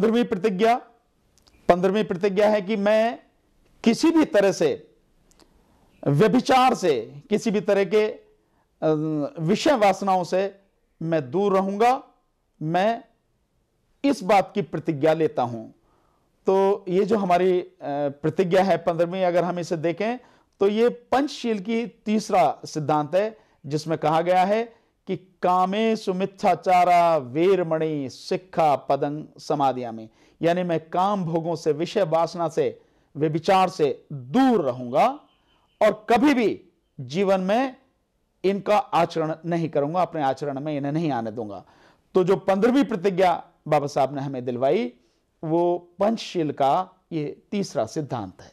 पंद्रहवीं प्रतिज्ञा पंद्रहवीं प्रतिज्ञा है कि मैं किसी भी तरह से व्यभिचार से किसी भी तरह के विषय वासनाओं से मैं दूर रहूंगा मैं इस बात की प्रतिज्ञा लेता हूं तो ये जो हमारी प्रतिज्ञा है पंद्रहवीं अगर हम इसे देखें तो ये पंचशील की तीसरा सिद्धांत है जिसमें कहा गया है कि कामे सुमिथाचारा वीरमणि सिक्खा पदंग समाधिया में यानी मैं काम भोगों से विषय वासना से विचार से दूर रहूंगा और कभी भी जीवन में इनका आचरण नहीं करूंगा अपने आचरण में इन्हें नहीं आने दूंगा तो जो पंद्रहवीं प्रतिज्ञा बाबा साहब ने हमें दिलवाई वो पंचशील का ये तीसरा सिद्धांत है